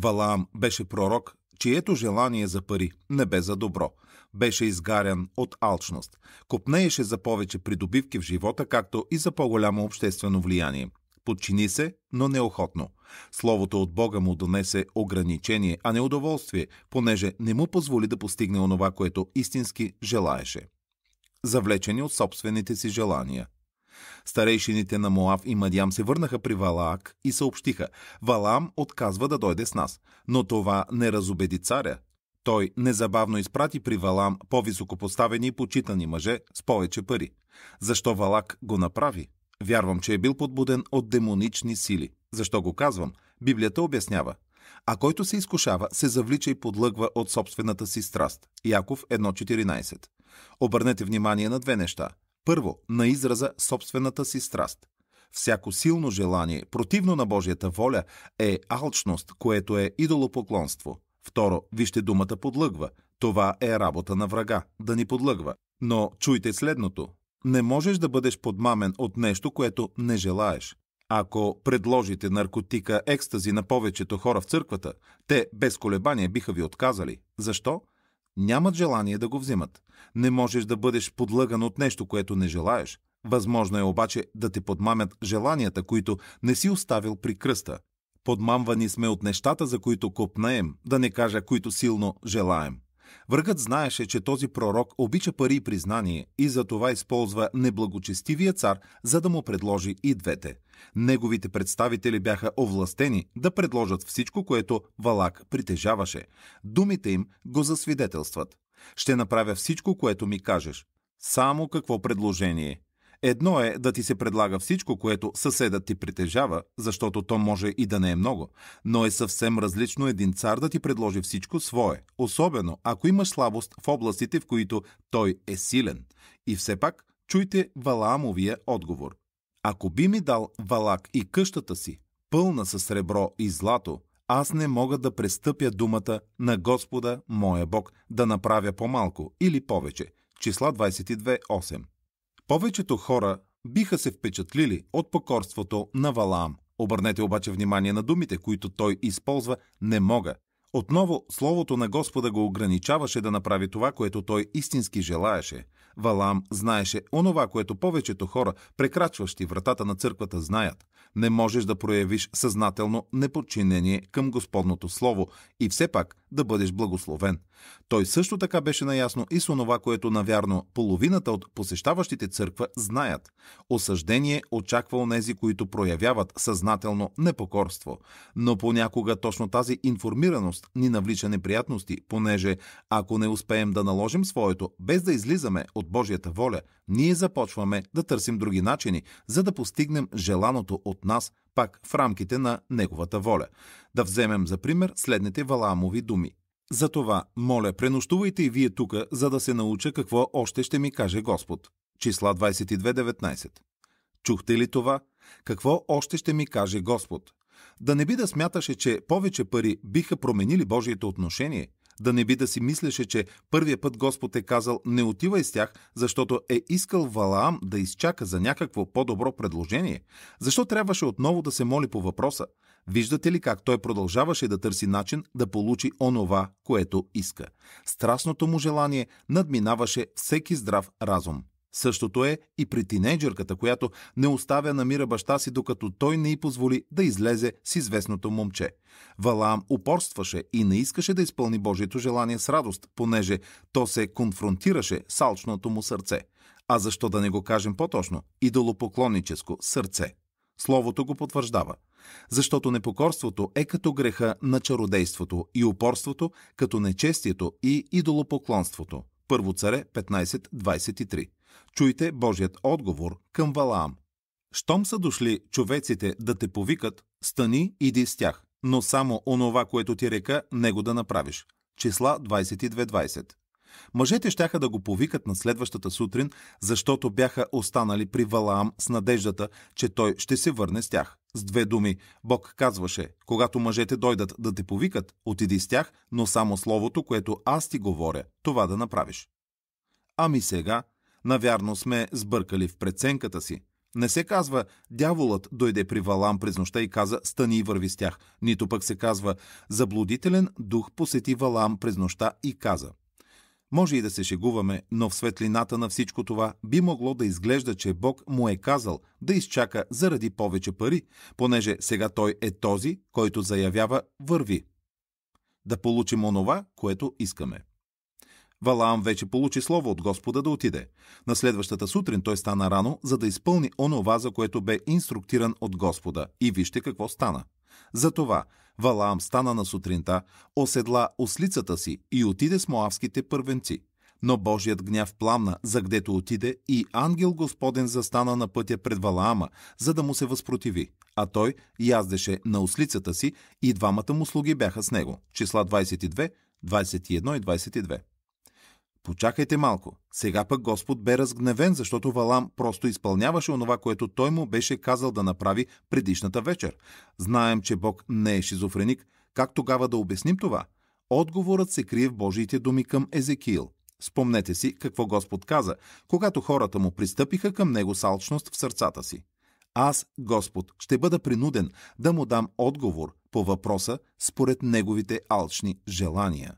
Валаам беше пророк, чието желание за пари не бе за добро – беше изгарян от алчност. Копнееше за повече придобивки в живота, както и за по-голямо обществено влияние. Подчини се, но неохотно. Словото от Бога му донесе ограничение, а не удоволствие, понеже не му позволи да постигне онова, което истински желаеше. Завлечени от собствените си желания – Старейшините на Моав и Мадям се върнаха при Валаак и съобщиха: Валам отказва да дойде с нас. Но това не разобеди царя. Той незабавно изпрати при Валам по-високопоставени и почитани мъже с повече пари. Защо Валак го направи? Вярвам, че е бил подбуден от демонични сили. Защо го казвам? Библията обяснява. А който се изкушава, се завлича и подлъгва от собствената си страст. Яков 1.14. Обърнете внимание на две неща. Първо, на израза собствената си страст. Всяко силно желание, противно на Божията воля, е алчност, което е идолопоклонство. Второ, вижте думата подлъгва. Това е работа на врага, да ни подлъгва. Но чуйте следното. Не можеш да бъдеш подмамен от нещо, което не желаеш. Ако предложите наркотика екстази на повечето хора в църквата, те без колебание биха ви отказали. Защо? Нямат желание да го взимат. Не можеш да бъдеш подлъган от нещо, което не желаеш. Възможно е обаче да те подмамят желанията, които не си оставил при кръста. Подмамвани сме от нещата, за които копнаем, да не кажа, които силно желаем. Врагът знаеше, че този пророк обича пари и признание и за това използва неблагочестивия цар, за да му предложи и двете. Неговите представители бяха овластени да предложат всичко, което Валак притежаваше. Думите им го засвидетелстват. Ще направя всичко, което ми кажеш. Само какво предложение? Едно е да ти се предлага всичко, което съседът ти притежава, защото то може и да не е много, но е съвсем различно един цар да ти предложи всичко свое, особено ако имаш слабост в областите, в които той е силен. И все пак, чуйте Валаамовия отговор. Ако би ми дал Валак и къщата си, пълна с сребро и злато, аз не мога да престъпя думата на Господа, моя Бог, да направя по-малко или повече. Числа 22.8 повечето хора биха се впечатлили от покорството на Валаам. Обърнете обаче внимание на думите, които той използва «не мога». Отново Словото на Господа го ограничаваше да направи това, което той истински желаеше. Валам знаеше онова, което повечето хора, прекрачващи вратата на църквата, знаят. Не можеш да проявиш съзнателно неподчинение към Господното Слово и все пак да бъдеш благословен. Той също така беше наясно и с онова, което навярно половината от посещаващите църква знаят. Осъждение очаква онези, които проявяват съзнателно непокорство. Но понякога точно тази информираност ни навлича неприятности, понеже ако не успеем да наложим своето, без да излизаме от Божията воля, ние започваме да търсим други начини, за да постигнем желаното от нас пак в рамките на неговата воля. Да вземем за пример следните Валаамови думи. Затова, моля, пренощувайте и вие тука, за да се науча какво още ще ми каже Господ. Числа 22.19 Чухте ли това? Какво още ще ми каже Господ? Да не би да смяташе, че повече пари биха променили Божието отношение, да не би да си мислеше, че първия път Господ е казал «Не отивай с тях», защото е искал Валаам да изчака за някакво по-добро предложение? Защо трябваше отново да се моли по въпроса? Виждате ли как той продължаваше да търси начин да получи онова, което иска? Страстното му желание надминаваше всеки здрав разум. Същото е и при тинейджърката, която не оставя на мира баща си, докато той не й позволи да излезе с известното момче. Валаам упорстваше и не искаше да изпълни Божието желание с радост, понеже то се конфронтираше с алчното му сърце. А защо да не го кажем по-точно? Идолопоклонническо сърце. Словото го потвърждава. Защото непокорството е като греха на чародейството и упорството като нечестието и идолопоклонството. Първо царе 15.23 Чуйте Божият отговор към Валаам. Щом са дошли човеците да те повикат, стани, иди с тях, но само онова, което ти река, него да направиш. Числа 22.20 Мъжете щяха да го повикат на следващата сутрин, защото бяха останали при Валаам с надеждата, че той ще се върне с тях. С две думи, Бог казваше, когато мъжете дойдат да те повикат, отиди с тях, но само словото, което аз ти говоря, това да направиш. Ами сега, Навярно сме сбъркали в преценката си. Не се казва «Дяволът дойде при Валам през нощта и каза «Стани и върви с тях», нито пък се казва «Заблудителен дух посети Валам през нощта и каза». Може и да се шегуваме, но в светлината на всичко това би могло да изглежда, че Бог му е казал да изчака заради повече пари, понеже сега той е този, който заявява «Върви» да получим онова, което искаме. Валаам вече получи слово от Господа да отиде. На следващата сутрин той стана рано, за да изпълни онова, за което бе инструктиран от Господа. И вижте какво стана. Затова Валаам стана на сутринта, оседла ослицата си и отиде с моавските първенци. Но Божият гняв пламна, за гдето отиде, и ангел Господен застана на пътя пред Валаама, за да му се възпротиви. А той яздеше на ослицата си и двамата му слуги бяха с него. Числа 22, 21 и 22. Почакайте малко. Сега пък Господ бе разгневен, защото Валам просто изпълняваше онова, което той му беше казал да направи предишната вечер. Знаем, че Бог не е шизофреник. Как тогава да обясним това? Отговорът се крие в Божиите думи към Езекиил. Спомнете си какво Господ каза, когато хората му пристъпиха към него с алчност в сърцата си. Аз, Господ, ще бъда принуден да му дам отговор по въпроса според неговите алчни желания.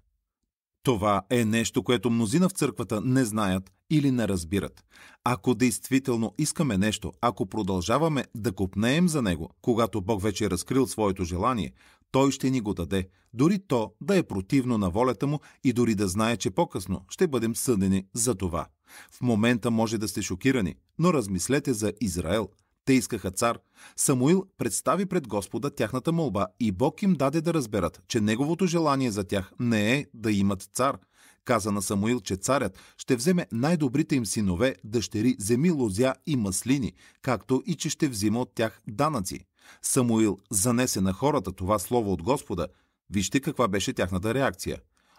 Това е нещо, което мнозина в църквата не знаят или не разбират. Ако действително искаме нещо, ако продължаваме да копнеем за него, когато Бог вече е разкрил своето желание, Той ще ни го даде, дори то да е противно на волята му и дори да знае, че по-късно ще бъдем съдени за това. В момента може да сте шокирани, но размислете за Израел – те искаха цар. Самуил представи пред Господа тяхната молба и Бог им даде да разберат, че неговото желание за тях не е да имат цар. Каза на Самуил, че царят ще вземе най-добрите им синове, дъщери, земи, лозя и маслини, както и че ще взима от тях данъци. Самуил занесе на хората това слово от Господа. Вижте каква беше тяхната реакция.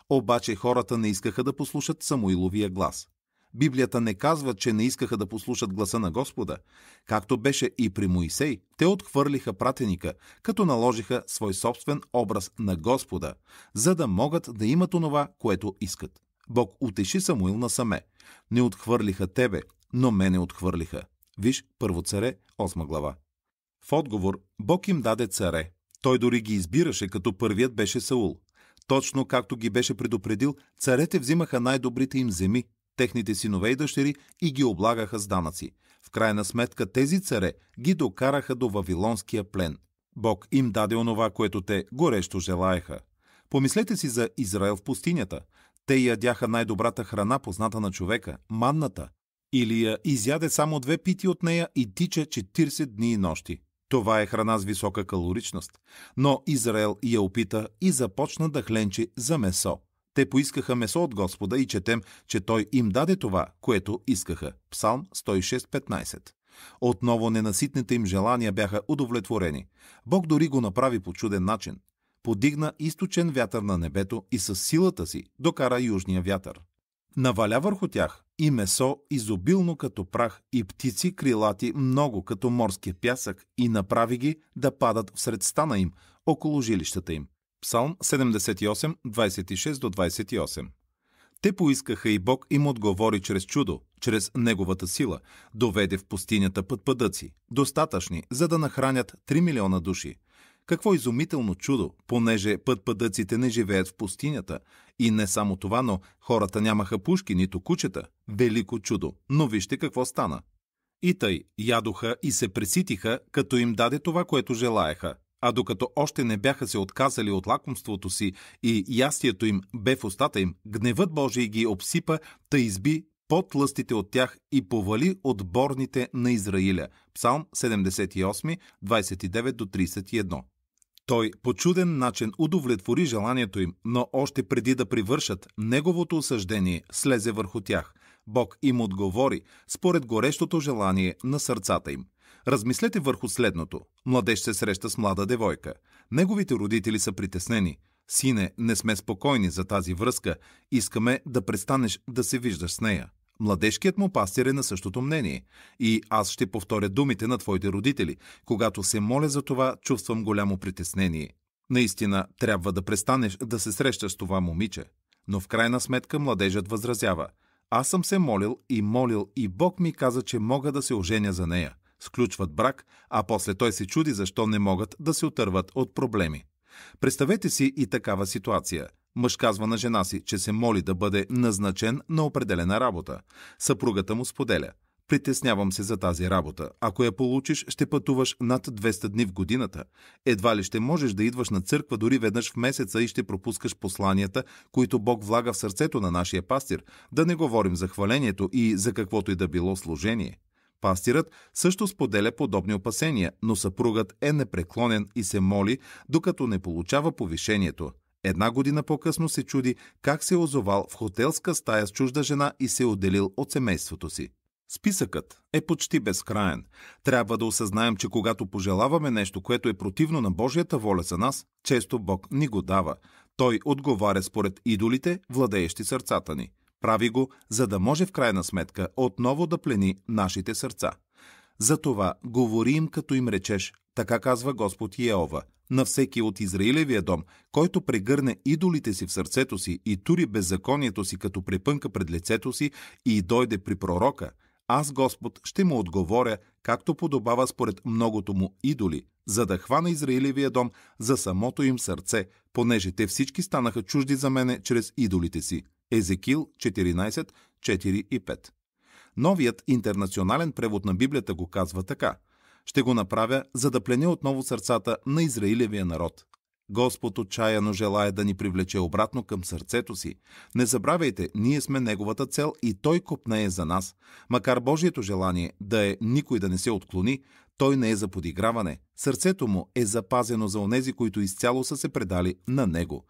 Обаче хората не искаха да послушат Самуиловия глас. Библията не казва, че не искаха да послушат гласа на Господа. Както беше и при Моисей, те отхвърлиха пратеника, като наложиха свой собствен образ на Господа, за да могат да имат онова, което искат. Бог утеши Самуил насаме. Не отхвърлиха тебе, но мене отхвърлиха. Виж, първо царе, 8 глава. В отговор, Бог им даде царе. Той дори ги избираше, като първият беше Саул. Точно както ги беше предупредил, царете взимаха най-добрите им земи, техните синове и дъщери и ги облагаха с данъци. В крайна сметка тези царе ги докараха до Вавилонския плен. Бог им даде онова, което те горещо желаеха. Помислете си за Израел в пустинята. Те ядяха най-добрата храна, позната на човека – манната. Илия изяде само две пити от нея и тича 40 дни и нощи. Това е храна с висока калоричност. Но Израел я опита и започна да хленчи за месо. Те поискаха месо от Господа и четем, че Той им даде това, което искаха. Псалм 106.15. Отново ненаситните им желания бяха удовлетворени. Бог дори го направи по чуден начин. Подигна източен вятър на небето и с силата си докара южния вятър. Наваля върху тях и месо изобилно като прах и птици крилати много като морски пясък и направи ги да падат в средстана им, около жилищата им. Псалм 78, 26-28. Те поискаха и Бог им отговори чрез чудо, чрез Неговата сила, доведе в пустинята път пъдъци, достатъчни, за да нахранят 3 милиона души. Какво изумително чудо, понеже път пъдъците не живеят в пустинята. И не само това, но хората нямаха пушки, нито кучета. Велико чудо, но вижте какво стана. И тъй ядоха и се преситиха, като им даде това, което желаеха. А докато още не бяха се отказали от лакомството си и ястието им бе в устата им, гневът Божий ги обсипа, та изби лъстите от тях и повали отборните на Израиля. Псалм 78, 29-31. Той по чуден начин удовлетвори желанието им, но още преди да привършат, неговото осъждение слезе върху тях. Бог им отговори според горещото желание на сърцата им – Размислете върху следното. Младеж се среща с млада девойка. Неговите родители са притеснени. Сине, не сме спокойни за тази връзка. Искаме да престанеш да се виждаш с нея. Младежкият му пастир е на същото мнение. И аз ще повторя думите на твоите родители. Когато се моля за това, чувствам голямо притеснение. Наистина, трябва да престанеш да се срещаш с това момиче. Но в крайна сметка младежът възразява. Аз съм се молил и молил и Бог ми каза, че мога да се оженя за нея сключват брак, а после той се чуди защо не могат да се отърват от проблеми. Представете си и такава ситуация. Мъж казва на жена си, че се моли да бъде назначен на определена работа. Съпругата му споделя. Притеснявам се за тази работа. Ако я получиш, ще пътуваш над 200 дни в годината. Едва ли ще можеш да идваш на църква дори веднъж в месеца и ще пропускаш посланията, които Бог влага в сърцето на нашия пастир, да не говорим за хвалението и за каквото и да било служение. Пастирът също споделя подобни опасения, но съпругът е непреклонен и се моли, докато не получава повишението. Една година по-късно се чуди как се е озовал в хотелска стая с чужда жена и се е отделил от семейството си. Списъкът е почти безкраен. Трябва да осъзнаем, че когато пожелаваме нещо, което е противно на Божията воля за нас, често Бог ни го дава. Той отговаря според идолите, владеещи сърцата ни. Прави го, за да може в крайна сметка отново да плени нашите сърца. Затова говори им като им речеш, така казва Господ Йеова, на всеки от Израилевия дом, който прегърне идолите си в сърцето си и тури беззаконието си като препънка пред лицето си и дойде при пророка, аз Господ ще му отговоря, както подобава според многото му идоли, за да хвана Израилевия дом за самото им сърце, понеже те всички станаха чужди за мене чрез идолите си. Езекил 14, 4 и 5. Новият интернационален превод на Библията го казва така. Ще го направя, за да плене отново сърцата на Израилевия народ. Господ отчаяно желая да ни привлече обратно към сърцето си. Не забравяйте, ние сме Неговата цел и Той копнее за нас. Макар Божието желание да е никой да не се отклони, Той не е за подиграване. Сърцето му е запазено за онези, които изцяло са се предали на Него.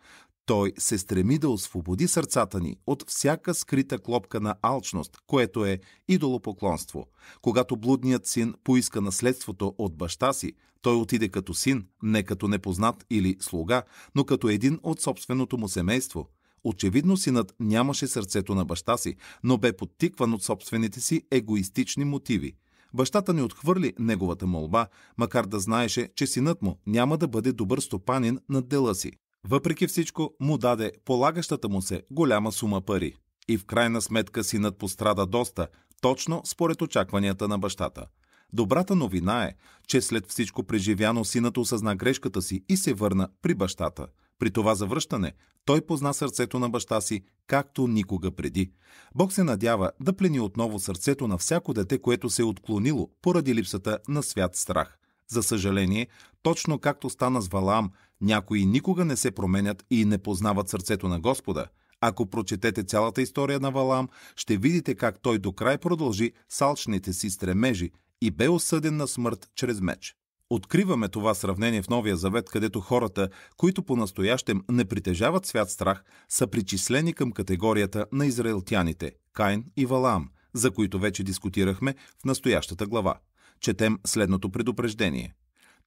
Той се стреми да освободи сърцата ни от всяка скрита клопка на алчност, което е идолопоклонство. Когато блудният син поиска наследството от баща си, той отиде като син, не като непознат или слуга, но като един от собственото му семейство. Очевидно синът нямаше сърцето на баща си, но бе подтикван от собствените си егоистични мотиви. Бащата не отхвърли неговата молба, макар да знаеше, че синът му няма да бъде добър стопанин на дела си. Въпреки всичко му даде полагащата му се голяма сума пари. И в крайна сметка синът пострада доста, точно според очакванията на бащата. Добрата новина е, че след всичко преживяно синът осъзна грешката си и се върна при бащата. При това завръщане той позна сърцето на баща си, както никога преди. Бог се надява да плени отново сърцето на всяко дете, което се е отклонило поради липсата на свят страх. За съжаление, точно както стана с Валам, някои никога не се променят и не познават сърцето на Господа. Ако прочетете цялата история на Валам, ще видите как той до край продължи салчните си стремежи и бе осъден на смърт чрез меч. Откриваме това сравнение в Новия Завет, където хората, които по-настоящем не притежават свят страх, са причислени към категорията на израелтяните – Кайн и Валам, за които вече дискутирахме в настоящата глава четем следното предупреждение.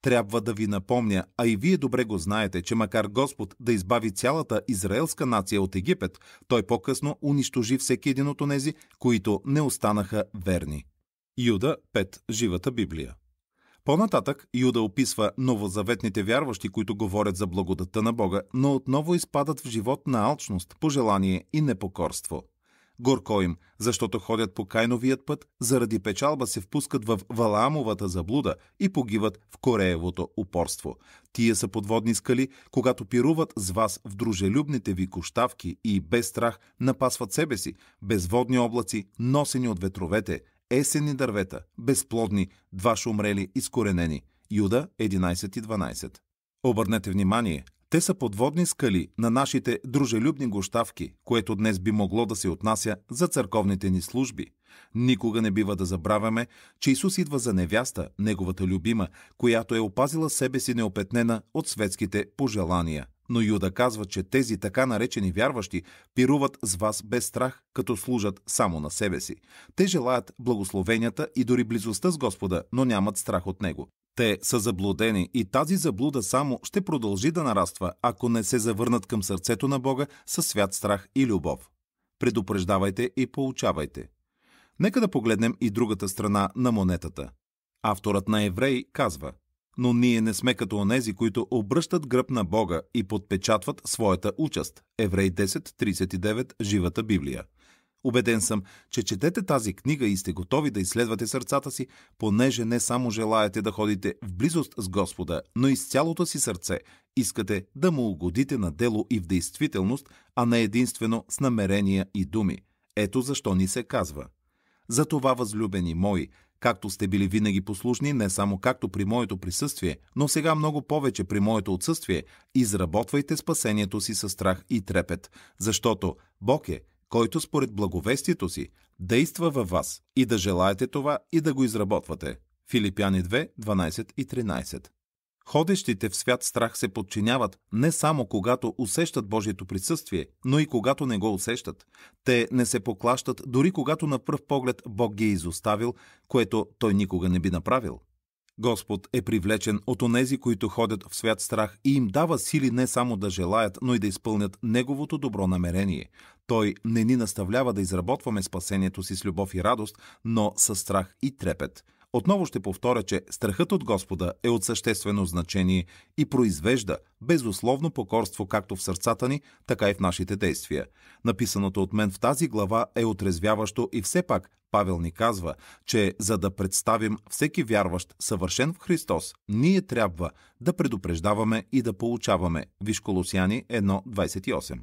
Трябва да ви напомня, а и вие добре го знаете, че макар Господ да избави цялата израелска нация от Египет, той по-късно унищожи всеки един от онези, които не останаха верни. Юда 5. Живата Библия. По-нататък Юда описва новозаветните вярващи, които говорят за благодата на Бога, но отново изпадат в живот на алчност, пожелание и непокорство горко им, защото ходят по Кайновият път, заради печалба се впускат в Валаамовата заблуда и погиват в Кореевото упорство. Тия са подводни скали, когато пируват с вас в дружелюбните ви кощавки и без страх напасват себе си, безводни облаци, носени от ветровете, есенни дървета, безплодни, дваш умрели, изкоренени. Юда 11 и 12. Обърнете внимание, те са подводни скали на нашите дружелюбни гощавки, което днес би могло да се отнася за църковните ни служби. Никога не бива да забравяме, че Исус идва за невяста, неговата любима, която е опазила себе си неопетнена от светските пожелания – но Юда казва, че тези така наречени вярващи пируват с вас без страх, като служат само на себе си. Те желаят благословенията и дори близостта с Господа, но нямат страх от Него. Те са заблудени и тази заблуда само ще продължи да нараства, ако не се завърнат към сърцето на Бога със свят страх и любов. Предупреждавайте и получавайте. Нека да погледнем и другата страна на монетата. Авторът на Евреи казва – но ние не сме като онези, които обръщат гръб на Бога и подпечатват своята участ. Еврей 10.39, Живата Библия. Убеден съм, че четете тази книга и сте готови да изследвате сърцата си, понеже не само желаете да ходите в близост с Господа, но и с цялото си сърце искате да му угодите на дело и в действителност, а не единствено с намерения и думи. Ето защо ни се казва. Затова, възлюбени мои, както сте били винаги послушни, не само както при моето присъствие, но сега много повече при моето отсъствие, изработвайте спасението си със страх и трепет, защото Бог е, който според благовестието си действа във вас и да желаете това и да го изработвате. Филипяни 2, 12 и 13. Ходещите в свят страх се подчиняват не само когато усещат Божието присъствие, но и когато не го усещат. Те не се поклащат дори когато на пръв поглед Бог ги е изоставил, което той никога не би направил. Господ е привлечен от онези, които ходят в свят страх и им дава сили не само да желаят, но и да изпълнят Неговото добро намерение. Той не ни наставлява да изработваме спасението си с любов и радост, но с страх и трепет. Отново ще повторя, че страхът от Господа е от съществено значение и произвежда безусловно покорство както в сърцата ни, така и в нашите действия. Написаното от мен в тази глава е отрезвяващо и все пак Павел ни казва, че за да представим всеки вярващ съвършен в Христос, ние трябва да предупреждаваме и да получаваме. Виж Колосяни 1.28.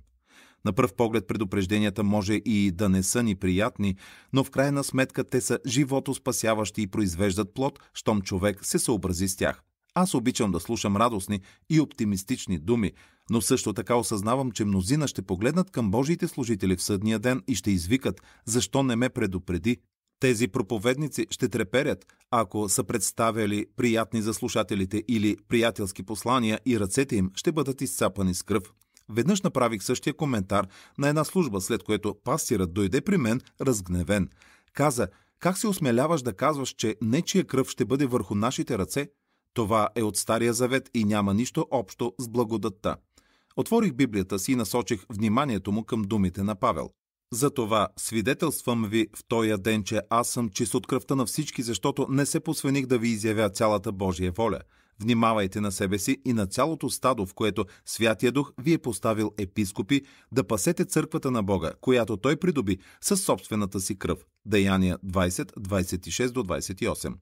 На пръв поглед предупрежденията може и да не са ни приятни, но в крайна сметка те са живото спасяващи и произвеждат плод, щом човек се съобрази с тях. Аз обичам да слушам радостни и оптимистични думи, но също така осъзнавам, че мнозина ще погледнат към Божиите служители в съдния ден и ще извикат «Защо не ме предупреди?» Тези проповедници ще треперят, ако са представяли приятни за слушателите или приятелски послания и ръцете им ще бъдат изцапани с кръв. Веднъж направих същия коментар на една служба, след което пастирът дойде при мен разгневен. Каза, как се осмеляваш да казваш, че нечия кръв ще бъде върху нашите ръце? Това е от Стария Завет и няма нищо общо с благодатта. Отворих Библията си и насочих вниманието му към думите на Павел. Затова свидетелствам ви в този ден, че аз съм чист от кръвта на всички, защото не се посвених да ви изявя цялата Божия воля. Внимавайте на себе си и на цялото стадо, в което Святия Дух ви е поставил епископи, да пасете църквата на Бога, която той придоби със собствената си кръв. Деяния 20, 26-28.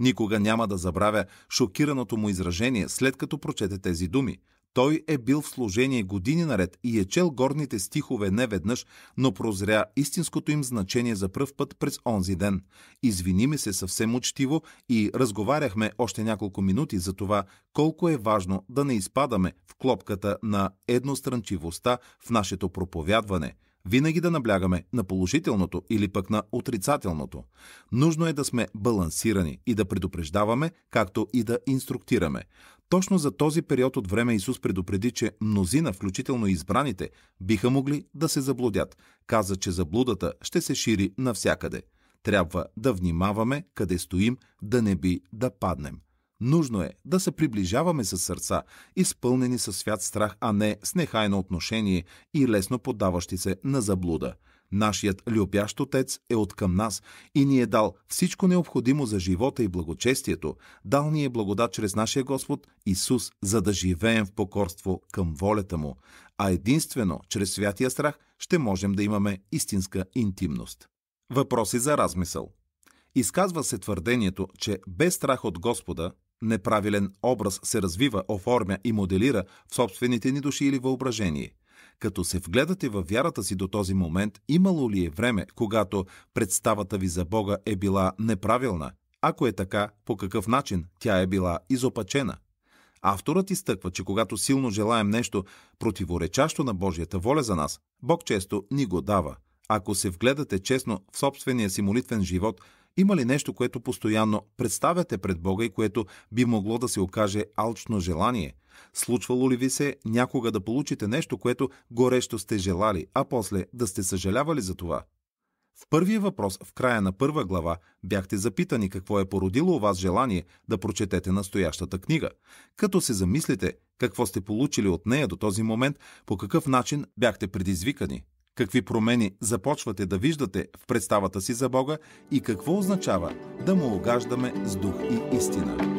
Никога няма да забравя шокираното му изражение, след като прочете тези думи – той е бил в служение години наред и е чел горните стихове не веднъж, но прозря истинското им значение за пръв път през онзи ден. Извини ми се съвсем учтиво и разговаряхме още няколко минути за това колко е важно да не изпадаме в клопката на едностранчивостта в нашето проповядване – винаги да наблягаме на положителното или пък на отрицателното. Нужно е да сме балансирани и да предупреждаваме, както и да инструктираме. Точно за този период от време Исус предупреди, че мнозина, включително избраните, биха могли да се заблудят. Каза, че заблудата ще се шири навсякъде. Трябва да внимаваме къде стоим, да не би да паднем. Нужно е да се приближаваме с сърца, изпълнени със свят страх, а не с нехайно отношение и лесно подаващи се на заблуда. Нашият любящ Отец е от към нас и ни е дал всичко необходимо за живота и благочестието, дал ни е благодат чрез нашия Господ Исус, за да живеем в покорство към волята Му, а единствено чрез святия страх ще можем да имаме истинска интимност. Въпроси за размисъл Изказва се твърдението, че без страх от Господа Неправилен образ се развива, оформя и моделира в собствените ни души или въображение. Като се вгледате във вярата си до този момент, имало ли е време, когато представата ви за Бога е била неправилна? Ако е така, по какъв начин тя е била изопачена? Авторът изтъква, че когато силно желаем нещо противоречащо на Божията воля за нас, Бог често ни го дава. Ако се вгледате честно в собствения си молитвен живот, има ли нещо, което постоянно представяте пред Бога и което би могло да се окаже алчно желание? Случвало ли ви се някога да получите нещо, което горещо сте желали, а после да сте съжалявали за това? В първия въпрос, в края на първа глава, бяхте запитани какво е породило у вас желание да прочетете настоящата книга. Като се замислите какво сте получили от нея до този момент, по какъв начин бяхте предизвикани – Какви промени започвате да виждате в представата си за Бога и какво означава да му огаждаме с дух и истина?